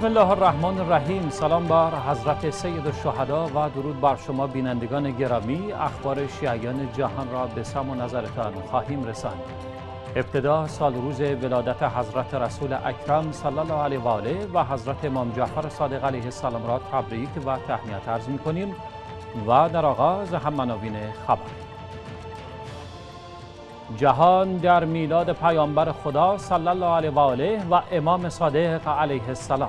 بسم الله الرحمن الرحیم سلام بر حضرت سید الشهدا و درود بر شما بینندگان گرامی اخبار شیعیان جهان را به سم و نظرتان خواهیم رساند ابتدا سال روز ولادت حضرت رسول اکرم صلی الله علیه و آله و حضرت امام جعفر صادق علیه السلام را تبریک و تهنیت عرض می کنیم و در آغاز هم مناوین خبر جهان در میلاد پیامبر خدا صلی الله علیه و آله و امام صادق علیه السلام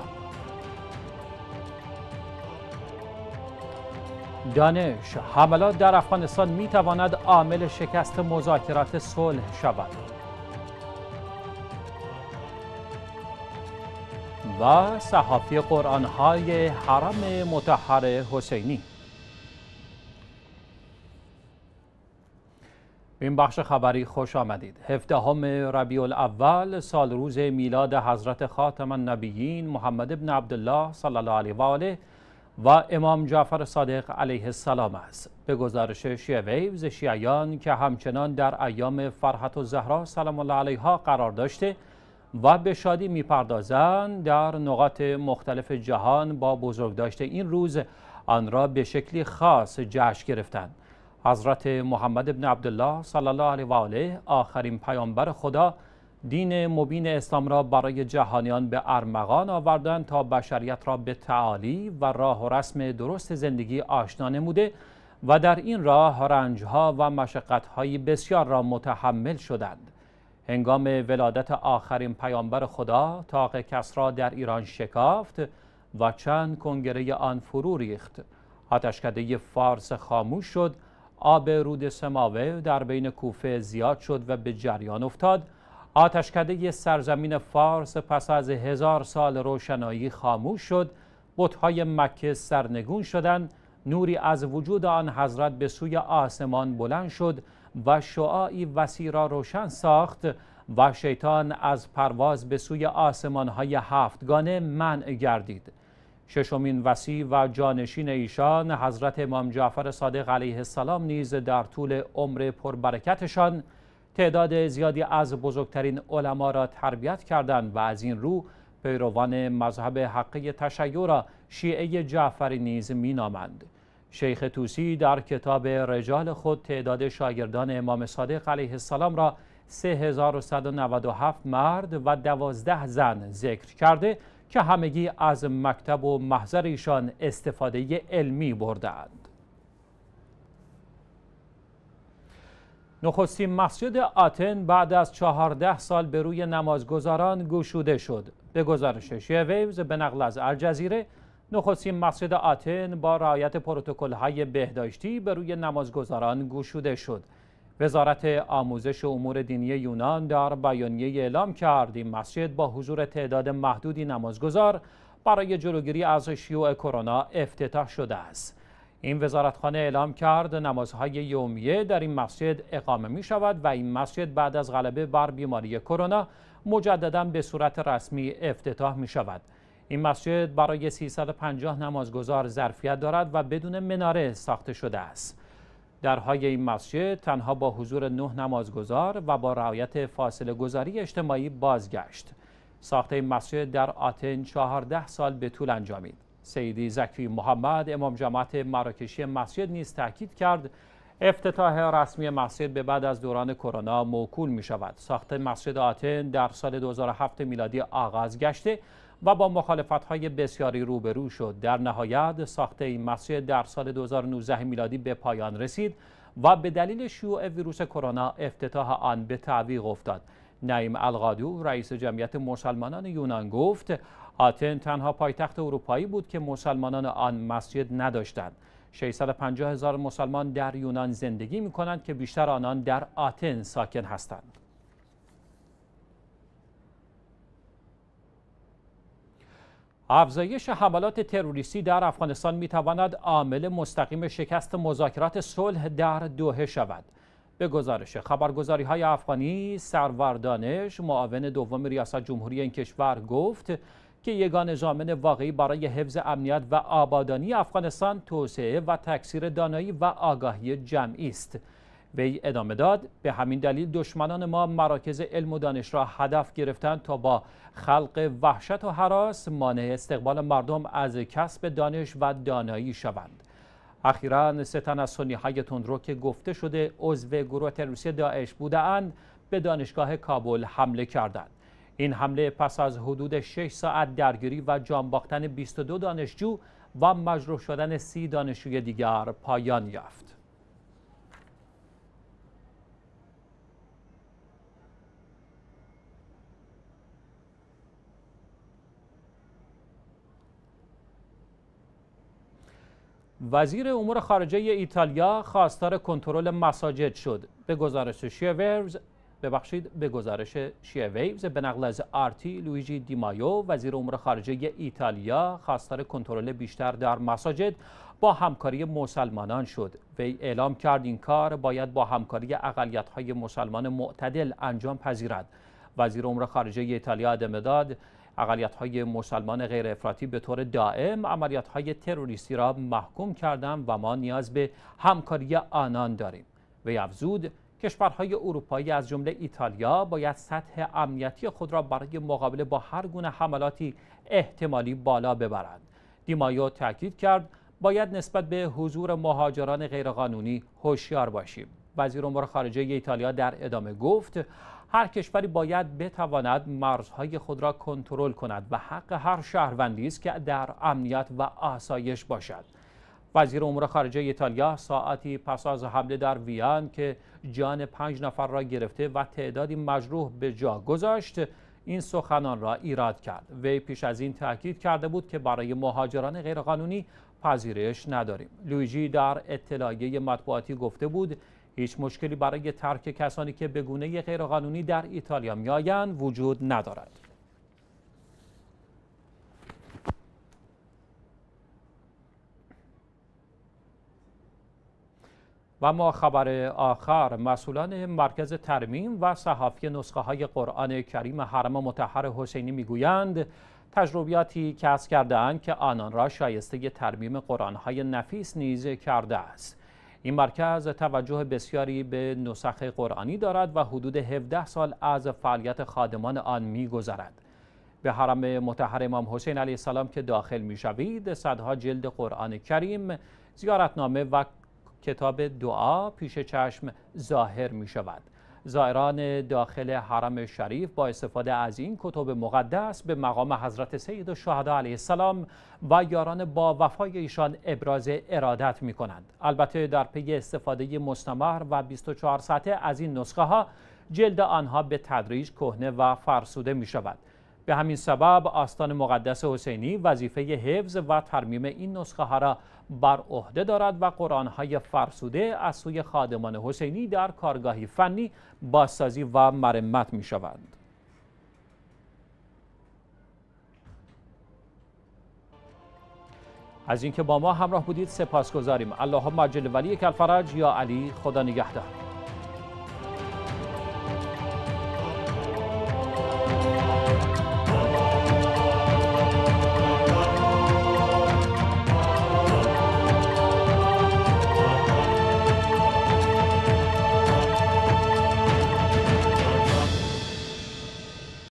دانش حملات در افغانستان می تواند عامل شکست مذاکرات صلح شود و صحافی قرآن های حرم متحر حسینی این بخش خبری خوش آمدید همه ربیع الاول سال روز میلاد حضرت خاتم النبیین محمد ابن عبدالله صلی الله علیه و آله و امام جعفر صادق علیه السلام است به گزارش شیعه شیعیان که همچنان در ایام فرحت و زهرا سلام الله علیها قرار داشته و به شادی میپردازند در نقاط مختلف جهان با بزرگ داشته این روز آن را به شکلی خاص جشن گرفتند حضرت محمد ابن عبدالله صلی الله علیه و آله آخرین پیامبر خدا دین مبین اسلام را برای جهانیان به ارمغان آوردند تا بشریت را به تعالی و راه و رسم درست زندگی آشنا نموده و در این راه رنجها و های بسیار را متحمل شدند هنگام ولادت آخرین پیامبر خدا تاق کسرا در ایران شکافت و چند کنگره آن فرو ریخت آتشکده فارس خاموش شد آب رود سماوه در بین کوفه زیاد شد و به جریان افتاد آتشکده سرزمین فارس پس از هزار سال روشنایی خاموش شد بتهای مکه سرنگون شدند نوری از وجود آن حضرت به سوی آسمان بلند شد و شعاعی وسیع را روشن ساخت و شیطان از پرواز به سوی های هفتگانه منع گردید ششمین وسیع و جانشین ایشان حضرت امام جعفر صادق علیه السلام نیز در طول عمر پربرکتشان تعداد زیادی از بزرگترین علما را تربیت کردند و از این رو پیروان مذهب حقه تشیع را شیعه جعفری نیز مینامند شیخ توسی در کتاب رجال خود تعداد شاگردان امام صادق علیه السلام را 3197 مرد و 12 زن ذکر کرده که همگی از مکتب و محضر ایشان استفاده علمی بردند. نخستین مسجد آتن بعد از چهارده سال به روی نمازگزاران گشوده شد به گزارش ویوز به نقل از الجزیره نخستین مسجد آتن با رعایت پروتکل های بهداشتی به روی نمازگزاران گشوده شد وزارت آموزش و امور دینی یونان در بیانیه اعلام کرد این مسجد با حضور تعداد محدودی نمازگزار برای جلوگیری از شیوع کرونا افتتاح شده است این وزارتخانه اعلام کرد نمازهای یومیه در این مسجد اقامه می شود و این مسجد بعد از غلبه بر بیماری کرونا مجددا به صورت رسمی افتتاح می شود. این مسجد برای 350 نمازگزار ظرفیت دارد و بدون مناره ساخته شده است. درهای این مسجد تنها با حضور نه نمازگزار و با رعایت فاصله گذاری اجتماعی بازگشت. ساخت این مسجد در آتن 14 سال به طول انجامید. سیدی زکری محمد امام جماعت مراکشی مسجد نیز تاکید کرد افتتاح رسمی مسجد به بعد از دوران کرونا موکول می شود ساخت مسجد آتن در سال 2007 میلادی آغاز گشته و با مخالفت های بسیاری روبرو شد در نهایت ساخت این مسجد در سال 2019 میلادی به پایان رسید و به دلیل شیوع ویروس کرونا افتتاح آن به تعویق افتاد نعیم القادو رئیس جمعیت مسلمانان یونان گفت آتن تنها پایتخت اروپایی بود که مسلمانان آن مسجد نداشتند 650 هزار مسلمان در یونان زندگی می کنند که بیشتر آنان در آتن ساکن هستند افزایش حملات تروریستی در افغانستان می تواند عامل مستقیم شکست مذاکرات صلح در دوحه شود. به گزارش خبرگزاری های افغانی دانش، معاون دوم ریاست جمهوری این کشور گفت که یگان زامن واقعی برای حفظ امنیت و آبادانی افغانستان توسعه و تکثیر دانایی و آگاهی جمعی است وی ادامه داد به همین دلیل دشمنان ما مراکز علم و دانش را هدف گرفتند تا با خلق وحشت و حراس مانع استقبال مردم از کسب دانش و دانایی شوند اخیرا سه تن از های تندرو که گفته شده عضو گروه تروریستی داعش بودند به دانشگاه کابل حمله کردند این حمله پس از حدود 6 ساعت درگیری و جانباختن 22 دانشجو و مجروح شدن 30 دانشجوی دیگر پایان یافت. وزیر امور خارجه ایتالیا خواستار کنترل مساجد شد. به گزارش شیورز ببخشید به گزارش شیه ویوز به نقل از آرتی لویجی دیمایو وزیر امور خارجه ایتالیا خواستار کنترل بیشتر در مساجد با همکاری مسلمانان شد وی اعلام کرد این کار باید با همکاری اقلیت‌های مسلمان معتدل انجام پذیرد وزیر امور خارجه ایتالیا ادامه داد اقلیت های مسلمان غیر افراطی به طور دائم عملیات های تروریستی را محکوم کردم و ما نیاز به همکاری آنان داریم وی افزود کشورهای اروپایی از جمله ایتالیا باید سطح امنیتی خود را برای مقابله با هر گونه حملاتی احتمالی بالا ببرند. دیمایو تاکید کرد باید نسبت به حضور مهاجران غیرقانونی هوشیار باشیم. وزیر امور خارجه ایتالیا در ادامه گفت هر کشوری باید بتواند مرزهای خود را کنترل کند و حق هر شهروندی است که در امنیت و آسایش باشد. وزیر امور خارجه ایتالیا ساعتی پس از حمله در ویان که جان پنج نفر را گرفته و تعدادی مجروح به جا گذاشت این سخنان را ایراد کرد وی پیش از این تاکید کرده بود که برای مهاجران غیرقانونی پذیرش نداریم لویجی در اطلاعیه مطبوعاتی گفته بود هیچ مشکلی برای ترک کسانی که به گونه غیرقانونی در ایتالیا میآیند وجود ندارد و ما خبر آخر مسئولان مرکز ترمیم و صحافی نسخه های قرآن کریم حرم متحر حسینی میگویند تجربیاتی کسب کرده اند که آنان را شایسته ترمیم قرآن های نفیس نیز کرده است این مرکز توجه بسیاری به نسخ قرآنی دارد و حدود 17 سال از فعالیت خادمان آن گذرد به حرم متحر امام حسین علیه السلام که داخل شوید صدها جلد قرآن کریم زیارتنامه و کتاب دعا پیش چشم ظاهر می شود زائران داخل حرم شریف با استفاده از این کتب مقدس به مقام حضرت سید و علیه السلام و یاران با وفای ایشان ابراز ارادت می کنند. البته در پی استفاده مستمر و 24 ساعته از این نسخه ها جلد آنها به تدریج کهنه و فرسوده می شود. به همین سبب آستان مقدس حسینی وظیفه حفظ و ترمیم این نسخه ها را بر عهده دارد و قرآن های فرسوده از سوی خادمان حسینی در کارگاهی فنی بازسازی و مرمت می شوند. از اینکه با ما همراه بودید سپاسگزاریم اللهم اجل ولی الفرج یا علی خدا نگهدار